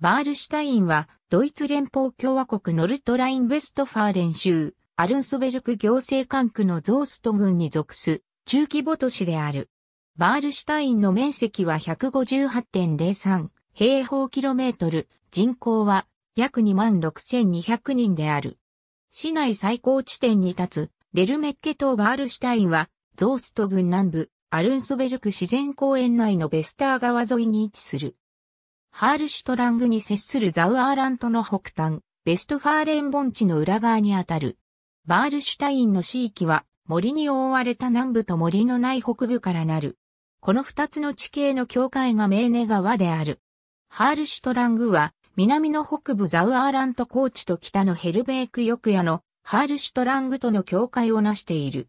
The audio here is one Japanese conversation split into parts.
バールシュタインは、ドイツ連邦共和国ノルトライン・ウェストファーレン州、アルンスベルク行政管区のゾースト郡に属す、中規模都市である。バールシュタインの面積は158.03平方キロメートル、人口は約26,200人である。市内最高地点に立つ、デルメッケ島バールシュタインは、ゾースト郡南部、アルンスベルク自然公園内のベスター川沿いに位置する。ハールシュトラングに接するザウアーラントの北端、ベストファーレン盆地の裏側にあたる。バールシュタインの地域は森に覆われた南部と森のない北部からなる。この二つの地形の境界がメーネ川である。ハールシュトラングは南の北部ザウアーラント高地と北のヘルベーク翼屋のハールシュトラングとの境界をなしている。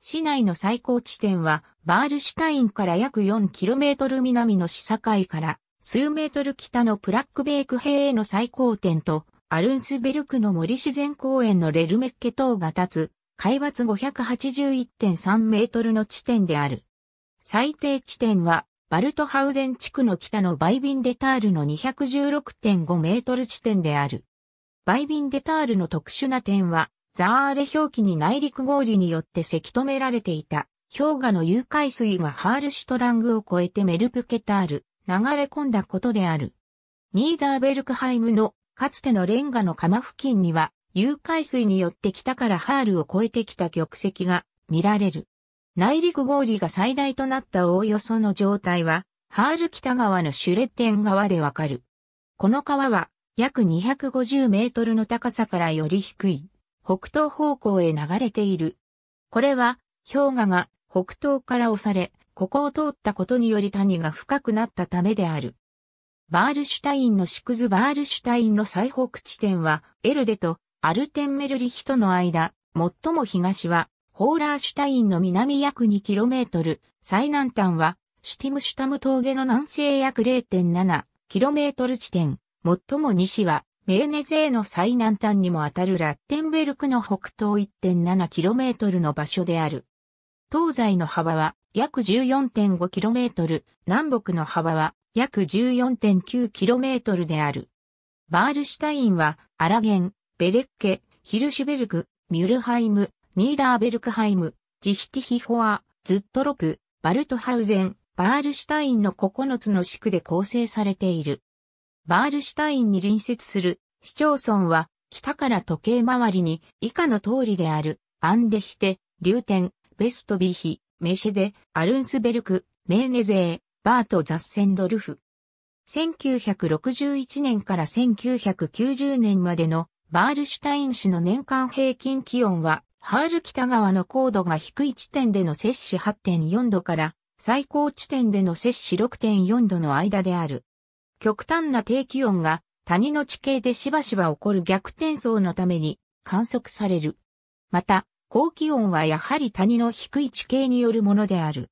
市内の最高地点はバールシュタインから約 4km 南の市境から数メートル北のプラックベーク平への最高点と、アルンスベルクの森自然公園のレルメッケ等が立つ、海抜581.3メートルの地点である。最低地点は、バルトハウゼン地区の北のバイビンデタールの216.5メートル地点である。バイビンデタールの特殊な点は、ザーレ表記に内陸氷によってせき止められていた、氷河の融解水がハールシュトラングを越えてメルプケタール、流れ込んだことである。ニーダーベルクハイムのかつてのレンガの釜付近には、有海水によって北からハールを越えてきた玉石が見られる。内陸氷が最大となったおおよその状態は、ハール北側のシュレッテン側でわかる。この川は約250メートルの高さからより低い北東方向へ流れている。これは氷河が北東から押されここを通ったことにより谷が深くなったためである。バールシュタインのシクズバールシュタインの最北地点は、エルデとアルテンメルリヒとの間、最も東は、ホーラーシュタインの南約 2km、最南端は、シュティムシュタム峠の南西約 0.7km 地点、最も西は、メーネゼーの最南端にもあたるラッテンベルクの北東 1.7km の場所である。東西の幅は約 14.5km、南北の幅は約 14.9km である。バールシュタインは、アラゲン、ベレッケ、ヒルシュベルク、ミュルハイム、ニーダーベルクハイム、ジヒティヒホア、ズットロプ、バルトハウゼン、バールシュタインの9つの地区で構成されている。バールシュタインに隣接する市町村は、北から時計回りに以下の通りである、アンデヒテ、リューテン、ベストビヒ、メシェデ、アルンスベルク、メーネゼー、バート・ザッセンドルフ。1961年から1990年までのバールシュタイン市の年間平均気温は、ハール北側の高度が低い地点での摂氏8.4度から最高地点での摂氏6.4度の間である。極端な低気温が谷の地形でしばしば起こる逆転層のために観測される。また、高気温はやはり谷の低い地形によるものである。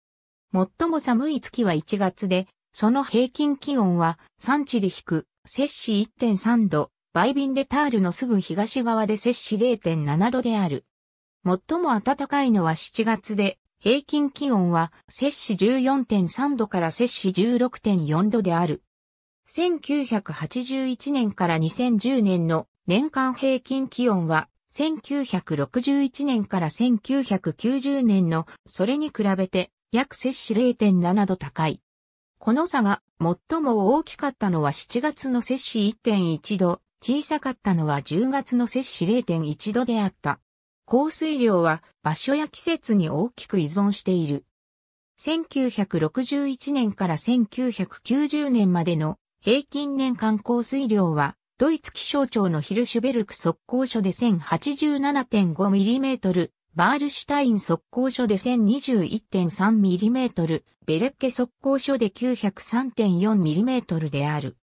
最も寒い月は1月で、その平均気温は山地で低、摂氏1.3度、倍便でタールのすぐ東側で摂氏0.7度である。最も暖かいのは7月で、平均気温は摂氏14.3度から摂氏16.4度である。1981年から2010年の年間平均気温は1961年から1990年のそれに比べて約摂氏0.7度高い。この差が最も大きかったのは7月の摂氏1.1度、小さかったのは10月の摂氏0.1度であった。降水量は場所や季節に大きく依存している。1961年から1990年までの平均年間降水量はドイツ気象庁のヒルシュベルク測候所で 1087.5mm、バールシュタイン測候所で 1021.3mm、ベレッケ測候所で 903.4mm である。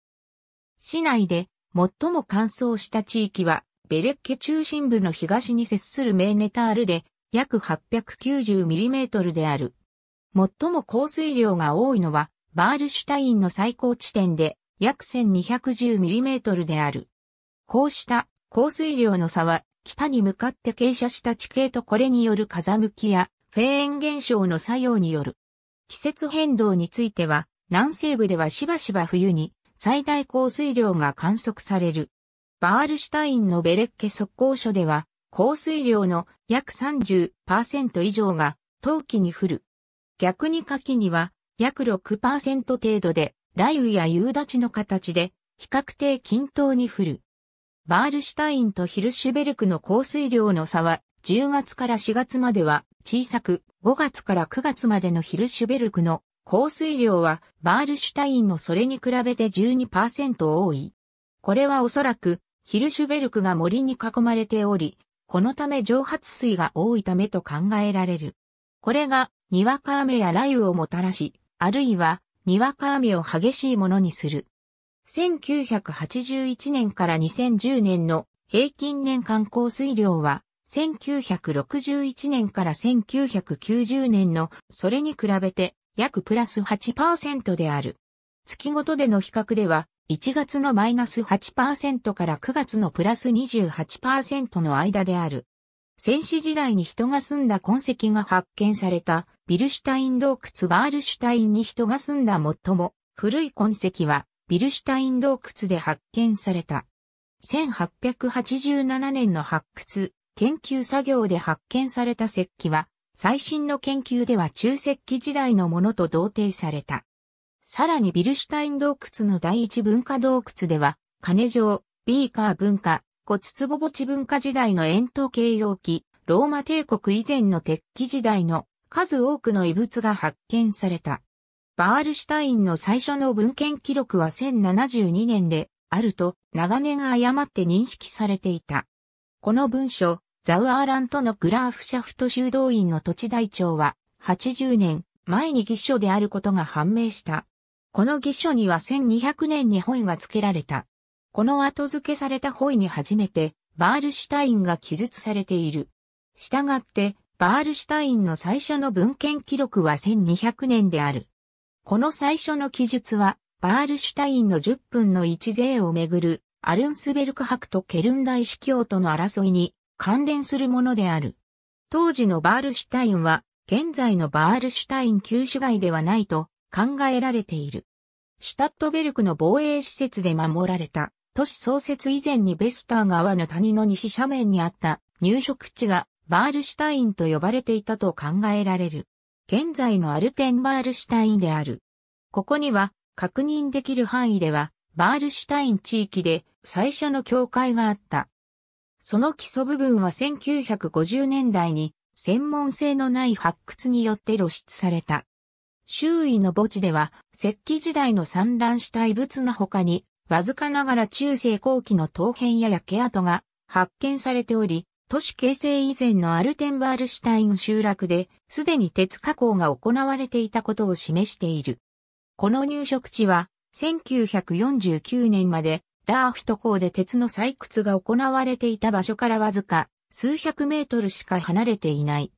市内で最も乾燥した地域は、ベレッケ中心部の東に接するメーネタールで約 890mm である。最も降水量が多いのは、バールシュタインの最高地点で約 1210mm である。こうした降水量の差は北に向かって傾斜した地形とこれによる風向きやフェーン現象の作用による。季節変動については南西部ではしばしば冬に最大降水量が観測される。バールシュタインのベレッケ速攻所では降水量の約30%以上が冬季に降る。逆に夏季には約6%程度で雷雨や夕立の形で、比較的均等に降る。バールシュタインとヒルシュベルクの降水量の差は、10月から4月までは小さく、5月から9月までのヒルシュベルクの降水量は、バールシュタインのそれに比べて12%多い。これはおそらく、ヒルシュベルクが森に囲まれており、このため蒸発水が多いためと考えられる。これが、にわか雨や雷雨をもたらし、あるいは、にわか雨を激しいものにする。1981年から2010年の平均年間降水量は、1961年から1990年のそれに比べて約プラス8%である。月ごとでの比較では、1月のマイナス8%から9月のプラス28%の間である。戦死時代に人が住んだ痕跡が発見されたビルシュタイン洞窟バールシュタインに人が住んだ最も古い痕跡はビルシュタイン洞窟で発見された。1887年の発掘、研究作業で発見された石器は最新の研究では中石器時代のものと同定された。さらにビルシュタイン洞窟の第一文化洞窟では、金城、ビーカー文化、骨壺墓地文化時代の円筒形容器、ローマ帝国以前の鉄器時代の数多くの遺物が発見された。バールシュタインの最初の文献記録は1072年であると長年誤って認識されていた。この文書、ザウアーラントのグラーフシャフト修道院の土地台帳は80年前に儀書であることが判明した。この儀書には1200年に本が付けられた。この後付けされたホイに初めて、バールシュタインが記述されている。したがって、バールシュタインの最初の文献記録は1200年である。この最初の記述は、バールシュタインの10分の1税をめぐる、アルンスベルク博とケルン大司教との争いに関連するものである。当時のバールシュタインは、現在のバールシュタイン旧市街ではないと考えられている。シュタットベルクの防衛施設で守られた都市創設以前にベスター川の谷の西斜面にあった入植地がバールシュタインと呼ばれていたと考えられる。現在のアルテンバールシュタインである。ここには確認できる範囲ではバールシュタイン地域で最初の教会があった。その基礎部分は1950年代に専門性のない発掘によって露出された。周囲の墓地では石器時代の散乱した遺物の他にわずかながら中世後期の陶片や焼け跡が発見されており、都市形成以前のアルテンバールシュタイン集落で、すでに鉄加工が行われていたことを示している。この入植地は、1949年まで、ダーフト港で鉄の採掘が行われていた場所からわずか、数百メートルしか離れていない。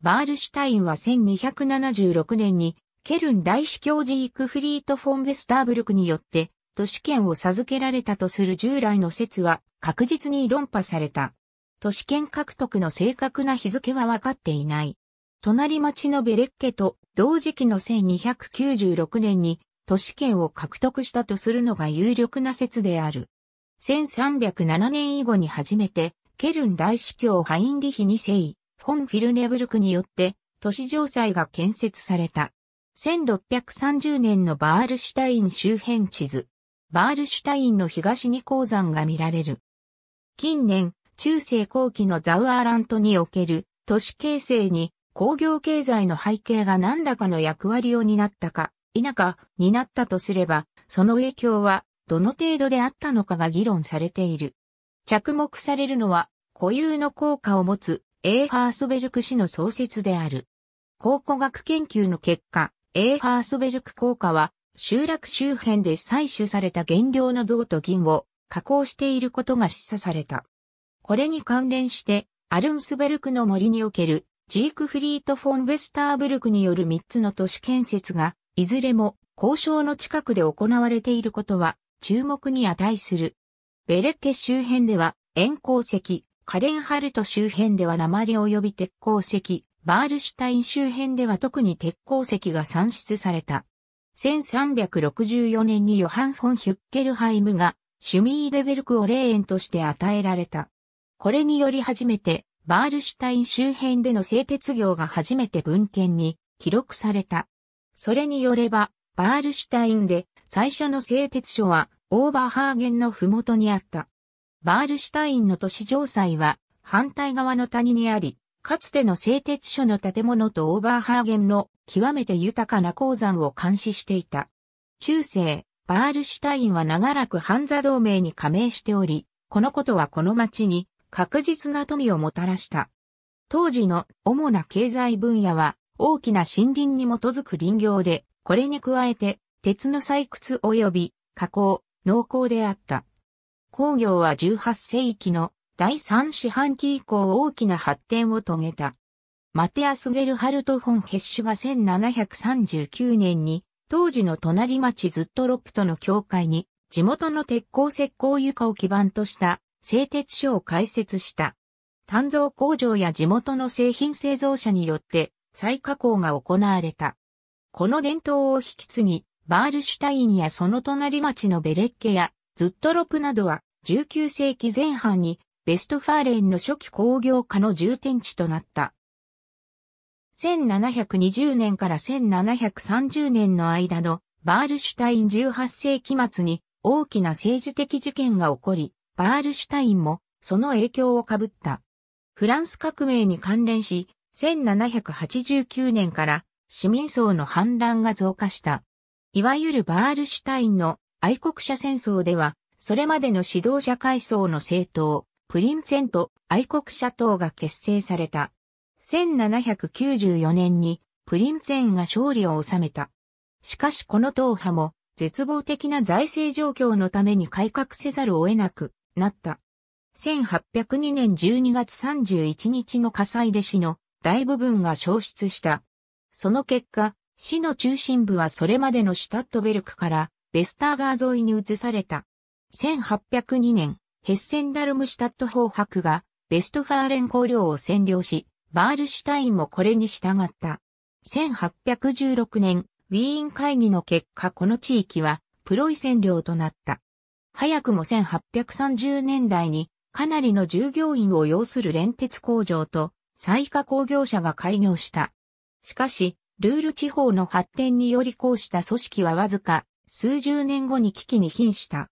バールシュタインは1276年に、ケルン大司教ジークフリート・フォン・ベスターブルクによって都市圏を授けられたとする従来の説は確実に論破された。都市圏獲得の正確な日付は分かっていない。隣町のベレッケと同時期の1296年に都市圏を獲得したとするのが有力な説である。1307年以後に初めてケルン大司教ハインリヒ2世、フォン・フィルネブルクによって都市城塞が建設された。1630年のバールシュタイン周辺地図。バールシュタインの東に鉱山が見られる。近年、中世後期のザウアーラントにおける都市形成に工業経済の背景が何らかの役割を担ったか、否か、担ったとすれば、その影響はどの程度であったのかが議論されている。着目されるのは、固有の効果を持つエーファースベルク氏の創設である。考古学研究の結果、エーファースベルク効果は集落周辺で採取された原料の銅と銀を加工していることが示唆された。これに関連して、アルンスベルクの森におけるジークフリート・フォン・ウェスターブルクによる3つの都市建設が、いずれも交渉の近くで行われていることは注目に値する。ベレッケ周辺では円鉱石、カレンハルト周辺では鉛及び鉄鉱石、バールシュタイン周辺では特に鉄鉱石が産出された。1364年にヨハン・フォン・ヒュッケルハイムがシュミーデベルクを霊園として与えられた。これにより初めてバールシュタイン周辺での製鉄業が初めて文献に記録された。それによれば、バールシュタインで最初の製鉄所はオーバーハーゲンの麓にあった。バールシュタインの都市城塞は反対側の谷にあり、かつての製鉄所の建物とオーバーハーゲンの極めて豊かな鉱山を監視していた。中世、バールシュタインは長らくハンザ同盟に加盟しており、このことはこの町に確実な富をもたらした。当時の主な経済分野は大きな森林に基づく林業で、これに加えて鉄の採掘及び加工、農耕であった。工業は18世紀の第3四半期以降大きな発展を遂げた。マテアス・ゲルハルト・フォン・ヘッシュが1739年に、当時の隣町ズットロップとの境界に、地元の鉄鋼石膏床を基盤とした製鉄所を開設した。炭造工場や地元の製品製造者によって再加工が行われた。この伝統を引き継ぎ、バールシュタインやその隣町のベレッケやズットロプなどは19世紀前半にベストファーレンの初期工業化の重点地となった。1720年から1730年の間のバールシュタイン18世紀末に大きな政治的事件が起こり、バールシュタインもその影響をかぶった。フランス革命に関連し、1789年から市民層の反乱が増加した。いわゆるバールシュタインの愛国者戦争では、それまでの指導者階層の政党、プリンツェント愛国者党が結成された。1794年にプリンツェンが勝利を収めた。しかしこの党派も絶望的な財政状況のために改革せざるを得なくなった。1802年12月31日の火災で市の大部分が消失した。その結果、市の中心部はそれまでのシュタットベルクからベスターガー沿いに移された。1802年、ヘッセンダルムシュタット法白がベストファーレン公領を占領し、バールシュタインもこれに従った。1816年、ウィーン会議の結果この地域はプロイ占領となった。早くも1830年代にかなりの従業員を要する連鉄工場と最下工業者が開業した。しかし、ルール地方の発展によりこうした組織はわずか数十年後に危機に瀕した。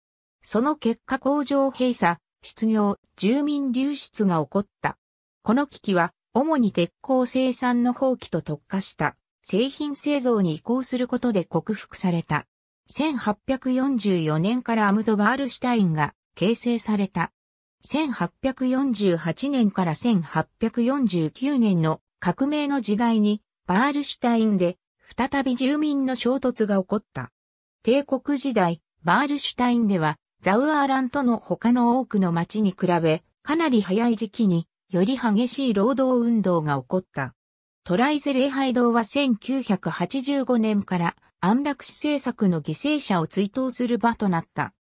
その結果工場閉鎖、失業、住民流出が起こった。この危機は、主に鉄鋼生産の放棄と特化した製品製造に移行することで克服された。1844年からアムドバールシュタインが形成された。1848年から1849年の革命の時代にバールシュタインで再び住民の衝突が起こった。帝国時代、バールシュタインではザウアーラントの他の多くの町に比べ、かなり早い時期により激しい労働運動が起こった。トライゼ礼拝堂は1985年から安楽死政策の犠牲者を追悼する場となった。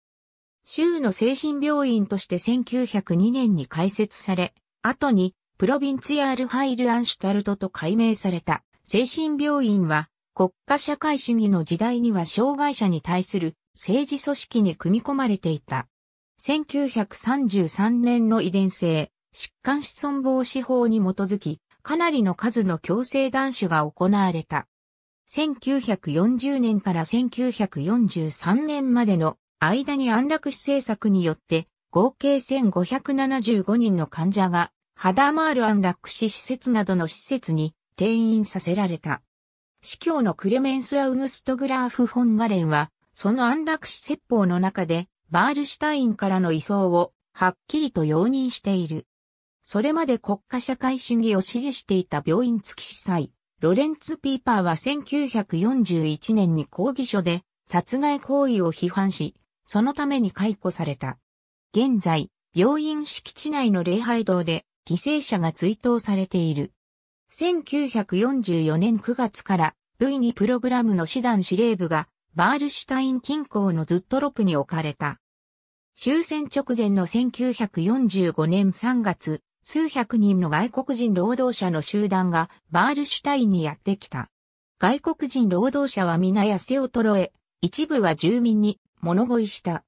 州の精神病院として1902年に開設され、後にプロビンツィアール・ハイル・アンシュタルトと改名された精神病院は国家社会主義の時代には障害者に対する政治組織に組み込まれていた。1933年の遺伝性、疾患子孫防止法に基づき、かなりの数の強制断種が行われた。1940年から1943年までの間に安楽死政策によって合計1575人の患者がハダマール安楽死施設などの施設に転院させられた。司教のクレメンス・アウグスト・グラーフ・フォンガレンはその安楽死説法の中で、バールシュタインからの移送を、はっきりと容認している。それまで国家社会主義を支持していた病院付き司祭、ロレンツ・ピーパーは1941年に抗議書で、殺害行為を批判し、そのために解雇された。現在、病院敷地内の礼拝堂で犠牲者が追悼されている。1944年9月から V2 プログラムの師団司令部がバールシュタイン近郊のズットロプに置かれた。終戦直前の1945年3月、数百人の外国人労働者の集団がバールシュタインにやってきた。外国人労働者は皆痩せ衰え、一部は住民に物乞いした。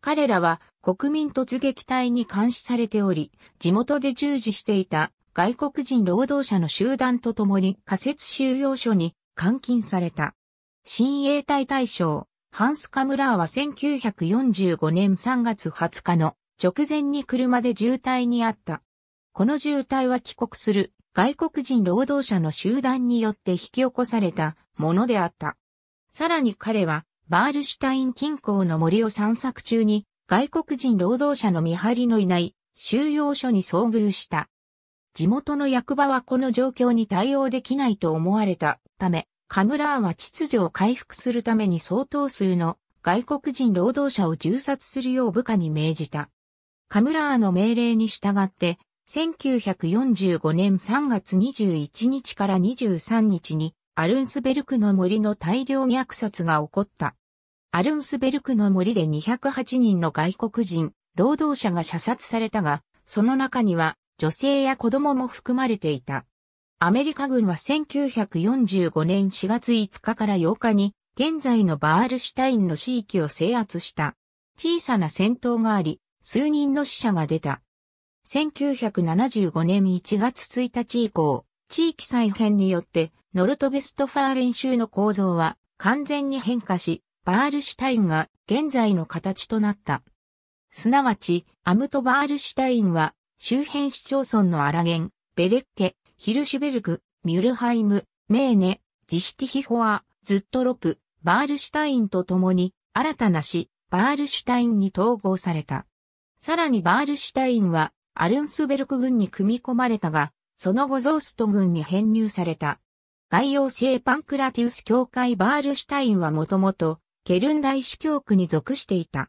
彼らは国民突撃隊に監視されており、地元で従事していた外国人労働者の集団と共に仮設収容所に監禁された。新衛隊大将、ハンス・カムラーは1945年3月20日の直前に車で渋滞にあった。この渋滞は帰国する外国人労働者の集団によって引き起こされたものであった。さらに彼はバールシュタイン近郊の森を散策中に外国人労働者の見張りのいない収容所に遭遇した。地元の役場はこの状況に対応できないと思われたため、カムラーは秩序を回復するために相当数の外国人労働者を銃殺するよう部下に命じた。カムラーの命令に従って、1945年3月21日から23日にアルンスベルクの森の大量虐殺が起こった。アルンスベルクの森で208人の外国人、労働者が射殺されたが、その中には女性や子供も含まれていた。アメリカ軍は1945年4月5日から8日に、現在のバールシュタインの地域を制圧した。小さな戦闘があり、数人の死者が出た。1975年1月1日以降、地域再編によって、ノルトベストファーレン州の構造は完全に変化し、バールシュタインが現在の形となった。すなわち、アムトバールシュタインは、周辺市町村のアラゲン、ベレッケ、ヒルシュベルク、ミュルハイム、メーネ、ジヒティヒホア、ズットロプ、バールシュタインと共に、新たな市、バールシュタインに統合された。さらにバールシュタインは、アルンスベルク軍に組み込まれたが、その後ゾースト軍に編入された。外洋製パンクラティウス教会バールシュタインはもともと、ケルン大司教区に属していた。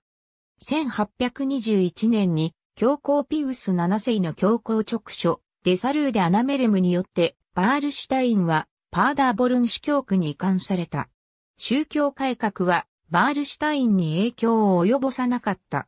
1821年に、教皇ピウス7世の教皇直所、デサルーデ・アナメレムによって、バールシュタインは、パーダーボルン司教区に移管された。宗教改革は、バールシュタインに影響を及ぼさなかった。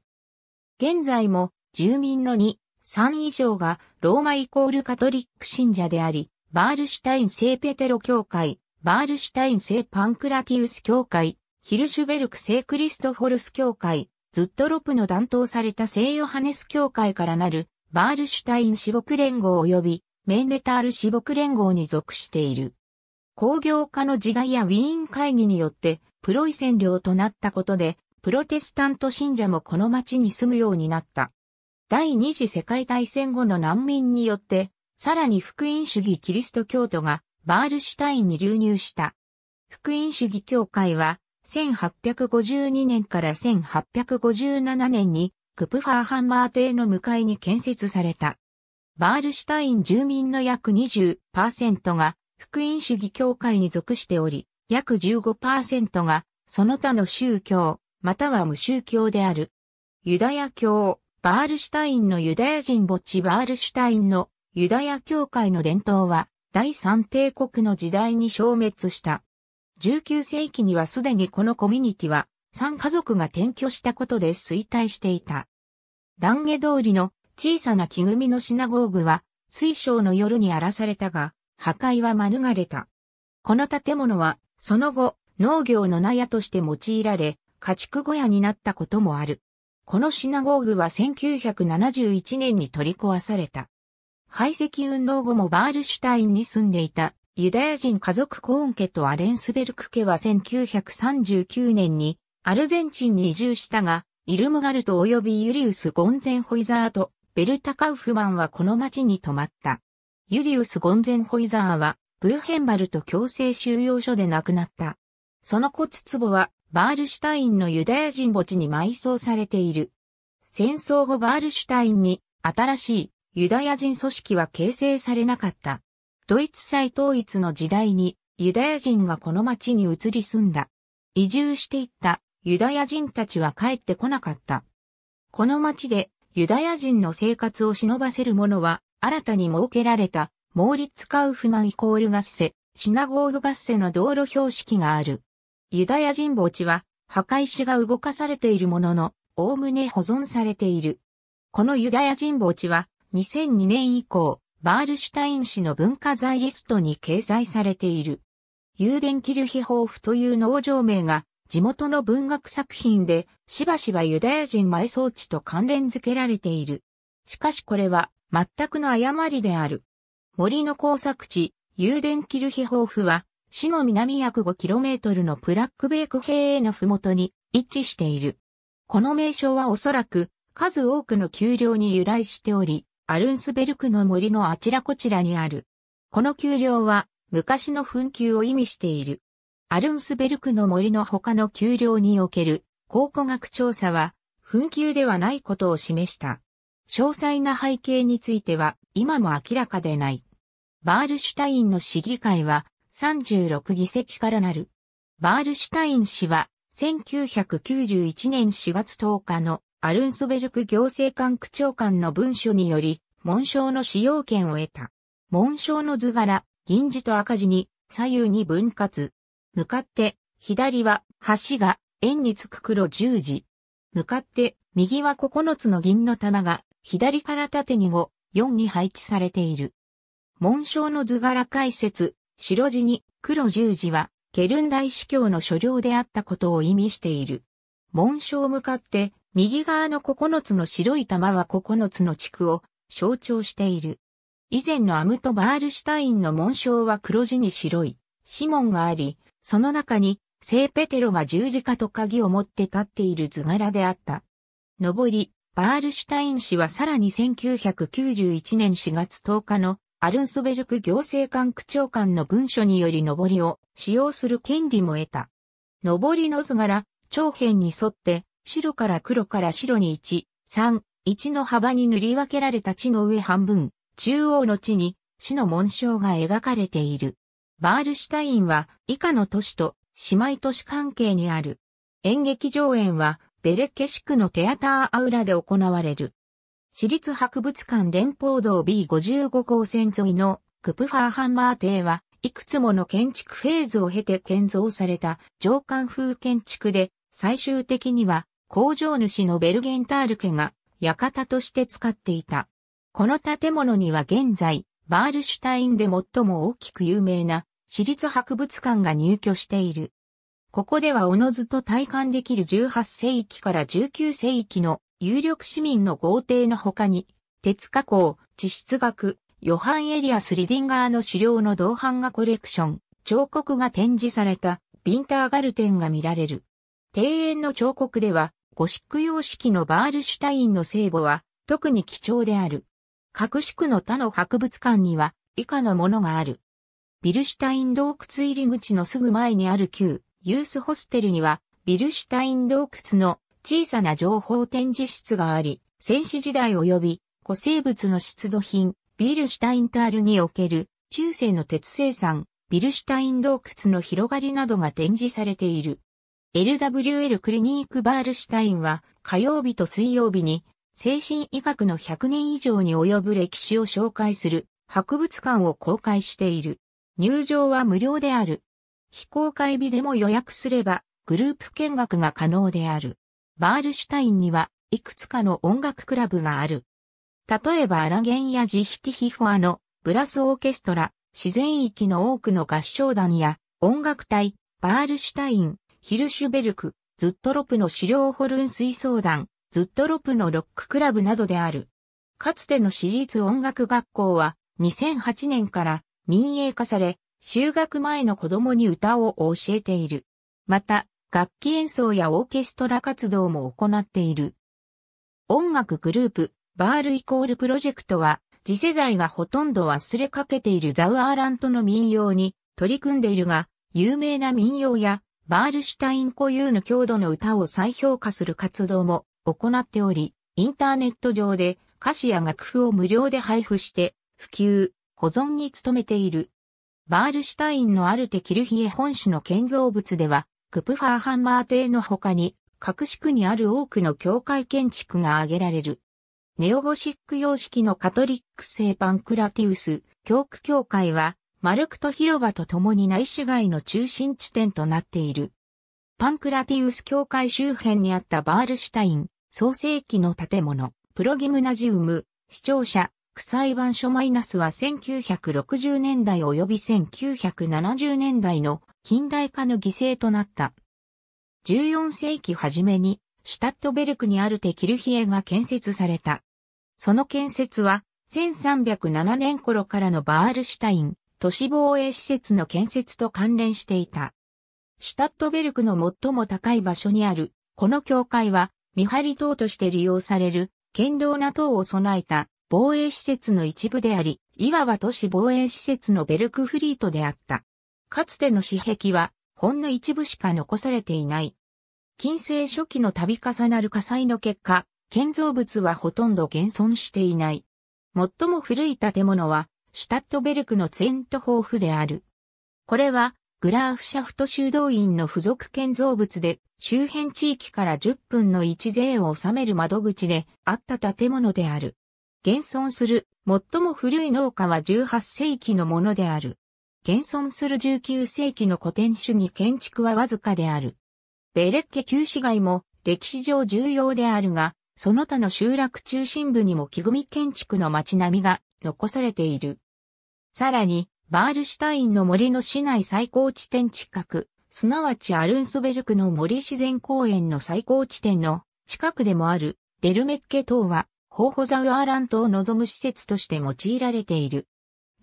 現在も、住民の2、3以上が、ローマイコールカトリック信者であり、バールシュタイン聖ペテロ教会、バールシュタイン聖パンクラティウス教会、ヒルシュベルク聖クリストフォルス教会、ズットロプの担当された聖ヨハネス教会からなるバールシュタイン私牧連合及びメンネタール私牧連合に属している。工業化の時代やウィーン会議によってプロイセン領となったことで、プロテスタント信者もこの町に住むようになった。第二次世界大戦後の難民によって、さらに福音主義キリスト教徒がバールシュタインに流入した。福音主義教会は1852年から1857年にクプファーハンマー邸の向かいに建設された。バールシュタイン住民の約20%が福音主義教会に属しており、約15%がその他の宗教、または無宗教である。ユダヤ教、バールシュタインのユダヤ人墓地バールシュタインのユダヤ教会の伝統は第三帝国の時代に消滅した。19世紀にはすでにこのコミュニティは3家族が転居したことで衰退していた。ランゲ通りの小さな木組みのシナゴーグは、水晶の夜に荒らされたが、破壊は免れた。この建物は、その後、農業の納屋として用いられ、家畜小屋になったこともある。このシナゴーグは1971年に取り壊された。排斥運動後もバールシュタインに住んでいたユダヤ人家族コーン家とアレンスベルク家は1939年にアルゼンチンに移住したが、イルムガルト及びユリウス・ゴンゼンホイザーとベルタ・カウフマンはこの町に泊まった。ユリウス・ゴンゼンホイザーはブーヘンバルト強制収容所で亡くなった。その骨壺はバールシュタインのユダヤ人墓地に埋葬されている。戦争後バールシュタインに新しいユダヤ人組織は形成されなかった。ドイツ再統一の時代にユダヤ人がこの町に移り住んだ。移住していったユダヤ人たちは帰ってこなかった。この町でユダヤ人の生活を忍ばせる者は新たに設けられたモーリッツ・カウフマンイコール合セ、シナゴーグ合セの道路標識がある。ユダヤ人墓地は墓石が動かされているものの、おおむね保存されている。このユダヤ人墓地は2002年以降、バールシュタイン氏の文化財リストに掲載されている。ユーデンキルヒホーフという農場名が地元の文学作品でしばしばユダヤ人埋葬地と関連づけられている。しかしこれは全くの誤りである。森の工作地、ユーデンキルヒホーフは、市の南約 5km のプラックベーク平へのふもとに位置している。この名称はおそらく数多くの丘陵に由来しており、アルンスベルクの森のあちらこちらにある。この丘陵は昔の墳丘を意味している。アルンスベルクの森の他の丘陵における考古学調査は、紛糾ではないことを示した。詳細な背景については今も明らかでない。バールシュタインの市議会は36議席からなる。バールシュタイン氏は1991年4月10日のアルンスベルク行政官区長官の文書により、紋章の使用権を得た。紋章の図柄、銀字と赤字に左右に分割、向かって、左は、橋が、円につく黒十字。向かって、右は九つの銀の玉が、左から縦にを四に配置されている。紋章の図柄解説、白地に黒十字は、ケルン大司教の所領であったことを意味している。紋章向かって、右側の九つの白い玉は九つの地区を象徴している。以前のアムト・バールシュタインの紋章は黒地に白い、指紋があり、その中に、聖ペテロが十字架と鍵を持って立っている図柄であった。上り、バールシュタイン氏はさらに1991年4月10日のアルンスベルク行政官区長官の文書により上りを使用する権利も得た。上りの図柄、長辺に沿って白から黒から白に1、3、1の幅に塗り分けられた地の上半分、中央の地に死の紋章が描かれている。バールシュタインは以下の都市と姉妹都市関係にある。演劇上演はベレケシクのテアターアウラで行われる。私立博物館連邦道 B55 号線沿いのクプファーハンマー邸はいくつもの建築フェーズを経て建造された上官風建築で最終的には工場主のベルゲンタール家が館として使っていた。この建物には現在バールシュタインで最も大きく有名な私立博物館が入居している。ここではおのずと体感できる18世紀から19世紀の有力市民の豪邸の他に、鉄加工、地質学、ヨハン・エリアス・リディンガーの狩猟の銅版画コレクション、彫刻が展示されたビンターガルテンが見られる。庭園の彫刻では、ゴシック様式のバールシュタインの聖母は特に貴重である。各宿の他の博物館には以下のものがある。ビルシュタイン洞窟入り口のすぐ前にある旧ユースホステルにはビルシュタイン洞窟の小さな情報展示室があり、戦死時代及び古生物の出土品、ビルシュタインタールにおける中世の鉄生産、ビルシュタイン洞窟の広がりなどが展示されている。LWL クリニークバールシュタインは火曜日と水曜日に精神医学の100年以上に及ぶ歴史を紹介する博物館を公開している。入場は無料である。非公開日でも予約すればグループ見学が可能である。バールシュタインにはいくつかの音楽クラブがある。例えばアラゲンやジヒティヒフォアのブラスオーケストラ、自然域の多くの合唱団や音楽隊、バールシュタイン、ヒルシュベルク、ズットロプの狩猟ホルン水槽団、ズットロプのロッククラブなどである。かつての私立音楽学校は2008年から民営化され、就学前の子供に歌を教えている。また、楽器演奏やオーケストラ活動も行っている。音楽グループ、バールイコールプロジェクトは、次世代がほとんど忘れかけているザウアーラントの民謡に取り組んでいるが、有名な民謡やバールシュタイン固有の郷土の歌を再評価する活動も行っており、インターネット上で歌詞や楽譜を無料で配布して普及、保存に努めている。バールシュタインのアルテ・キルヒエ本市の建造物では、クプファーハンマー邸の他に、各地区にある多くの教会建築が挙げられる。ネオゴシック様式のカトリック聖パンクラティウス、教区教会は、マルクト広場と共に内市街の中心地点となっている。パンクラティウス教会周辺にあったバールシュタイン、創世記の建物、プロギムナジウム、視聴者、裁判所マイナスは1960年代及び1970年代の近代化の犠牲となった。14世紀初めに、シュタットベルクにあるテキルヒエが建設された。その建設は、1307年頃からのバールシュタイン、都市防衛施設の建設と関連していた。シュタットベルクの最も高い場所にある、この教会は、見張り塔として利用される、堅牢な塔を備えた防衛施設の一部であり、いわば都市防衛施設のベルクフリートであった。かつての紙壁は、ほんの一部しか残されていない。近世初期の度重なる火災の結果、建造物はほとんど現存していない。最も古い建物は、シュタットベルクのツェントホーフである。これは、グラーフシャフト修道院の付属建造物で、周辺地域から10分の1税を納める窓口であった建物である。現存する最も古い農家は18世紀のものである。現存する19世紀の古典主義建築はわずかである。ベレッケ旧市街も歴史上重要であるが、その他の集落中心部にも木組み建築の街並みが残されている。さらに、バールシュタインの森の市内最高地点近く、すなわちアルンスベルクの森自然公園の最高地点の近くでもあるデルメッケ島は、ホーホザウアーラントを望む施設として用いられている。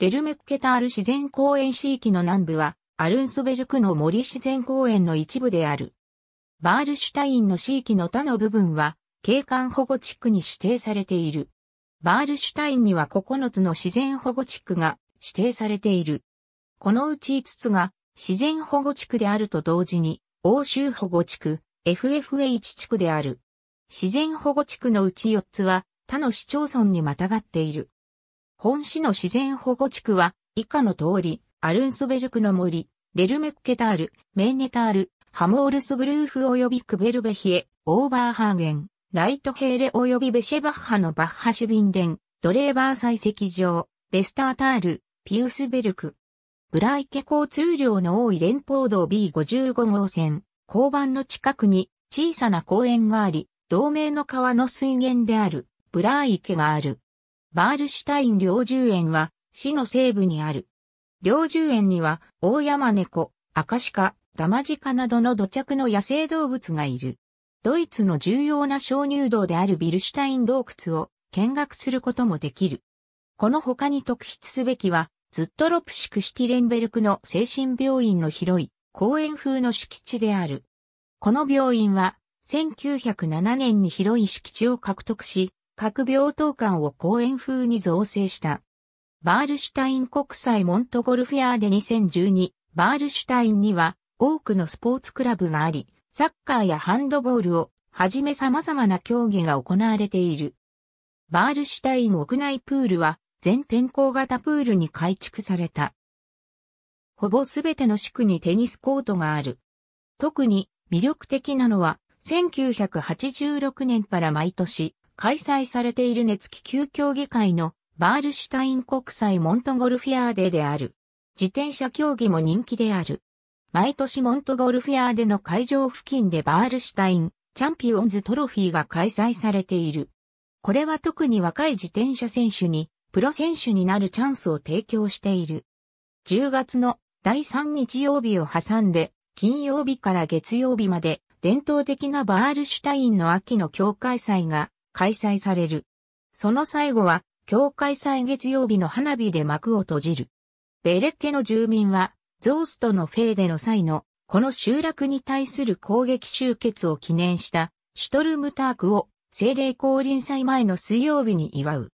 デルメッケタール自然公園地域の南部は、アルンスベルクの森自然公園の一部である。バールシュタインの地域の他の部分は、景観保護地区に指定されている。バールシュタインには9つの自然保護地区が指定されている。このうち5つが自然保護地区であると同時に欧州保護地区、FFH 地区である。自然保護地区のうち4つは他の市町村にまたがっている。本市の自然保護地区は以下の通り、アルンスベルクの森、レルメッケタール、メーネタール、ハモールスブルーフ及びクベルベヒエ、オーバーハーゲン、ライトヘーレ及びベシェバッハのバッハシュビンデン、ドレーバー採石場、ベスタータール、ピウスベルク。ブライケ交通量の多い連邦道 B55 号線、交番の近くに小さな公園があり、同盟の川の水源であるブライケがある。バールシュタイン領住園は市の西部にある。領住園には大山猫、赤鹿、ダマジカなどの土着の野生動物がいる。ドイツの重要な鍾乳洞であるビルシュタイン洞窟を見学することもできる。この他に特筆すべきは、ズットロプシクシティレンベルクの精神病院の広い公園風の敷地である。この病院は、1907年に広い敷地を獲得し、各病棟間を公園風に造成した。バールシュタイン国際モントゴルフェアで2012、バールシュタインには多くのスポーツクラブがあり、サッカーやハンドボールをはじめ様々な競技が行われている。バールシュタイン屋内プールは全天候型プールに改築された。ほぼすべての地区にテニスコートがある。特に魅力的なのは、1986年から毎年開催されている熱気球競技会のバールシュタイン国際モントゴルフィアーデである。自転車競技も人気である。毎年モントゴルフィアーデの会場付近でバールシュタインチャンピオンズトロフィーが開催されている。これは特に若い自転車選手にプロ選手になるチャンスを提供している。10月の第3日曜日を挟んで、金曜日から月曜日まで伝統的なバールシュタインの秋の境界祭が開催される。その最後は、境界祭月曜日の花火で幕を閉じる。ベレッケの住民は、ゾーストのフェーデの際の、この集落に対する攻撃集結を記念した、シュトルムタークを、精霊降臨祭前の水曜日に祝う。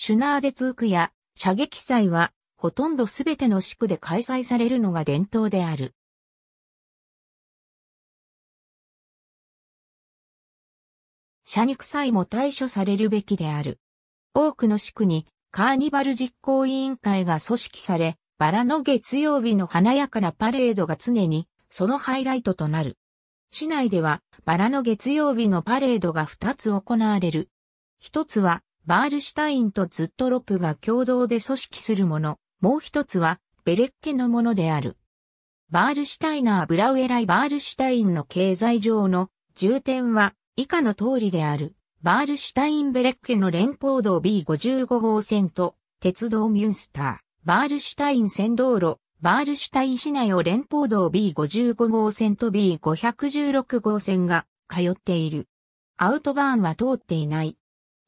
シュナーデツークや射撃祭はほとんどすべての地区で開催されるのが伝統である。射肉祭も対処されるべきである。多くの地区にカーニバル実行委員会が組織され、バラの月曜日の華やかなパレードが常にそのハイライトとなる。市内ではバラの月曜日のパレードが2つ行われる。一つはバールシュタインとズットロップが共同で組織するもの、もう一つは、ベレッケのものである。バールシュタイナー・ブラウエライ・バールシュタインの経済上の重点は以下の通りである。バールシュタイン・ベレッケの連邦道 B55 号線と鉄道ミュンスター、バールシュタイン線道路、バールシュタイン市内を連邦道 B55 号線と B516 号線が通っている。アウトバーンは通っていない。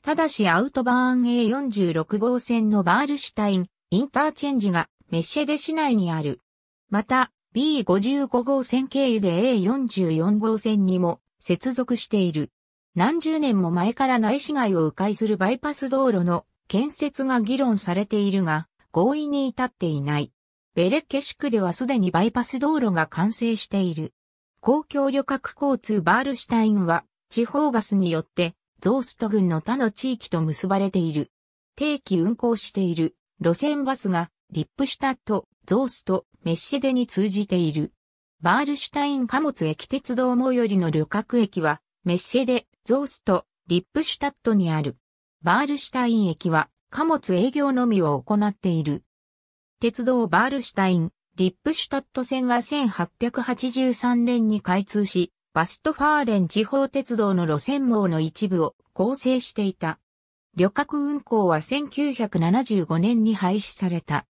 ただしアウトバーン A46 号線のバールシュタイン、インターチェンジがメッシェデ市内にある。また、B55 号線経由で A44 号線にも接続している。何十年も前から内市街を迂回するバイパス道路の建設が議論されているが、合意に至っていない。ベレッケシ区ではすでにバイパス道路が完成している。公共旅客交通バールシュタインは地方バスによってゾースト郡の他の地域と結ばれている。定期運行している路線バスがリップシュタット、ゾースト、メッシェデに通じている。バールシュタイン貨物駅鉄道最寄りの旅客駅はメッシェデ、ゾースト、リップシュタットにある。バールシュタイン駅は貨物営業のみを行っている。鉄道バールシュタイン、リップシュタット線は1883年に開通し、バストファーレン地方鉄道の路線網の一部を構成していた。旅客運行は1975年に廃止された。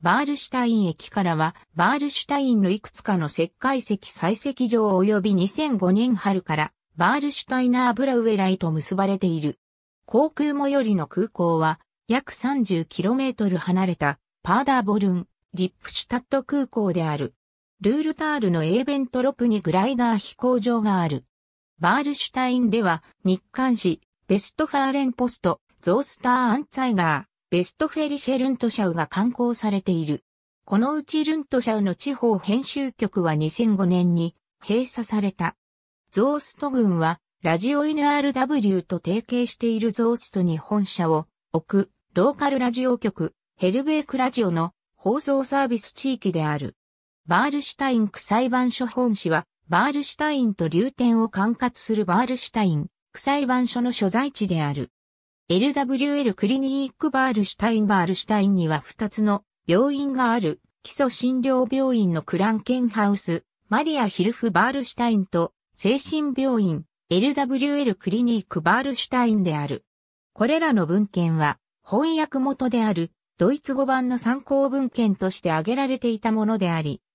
バールシュタイン駅からは、バールシュタインのいくつかの石灰石採石場及び2005年春から、バールシュタイナーブラウェライと結ばれている。航空最寄りの空港は、約 30km 離れた、パーダーボルン、リップシュタット空港である。ルールタールのエーベントロプにグライダー飛行場がある。バールシュタインでは、日刊誌、ベストファーレンポスト、ゾースター・アンツァイガー、ベストフェリシェ・ルントシャウが刊行されている。このうちルントシャウの地方編集局は2005年に閉鎖された。ゾースト軍は、ラジオ NRW と提携しているゾーストに本社を置く、ローカルラジオ局、ヘルベークラジオの放送サービス地域である。バールシュタイン区裁判所本市は、バールシュタインと流転を管轄するバールシュタイン区裁判所の所在地である。LWL クリニックバールシュタインバールシュタインには2つの病院がある基礎診療病院のクランケンハウス、マリア・ヒルフ・バールシュタインと精神病院 LWL クリニックバールシュタインである。これらの文献は翻訳元であるドイツ語版の参考文献として挙げられていたものであり、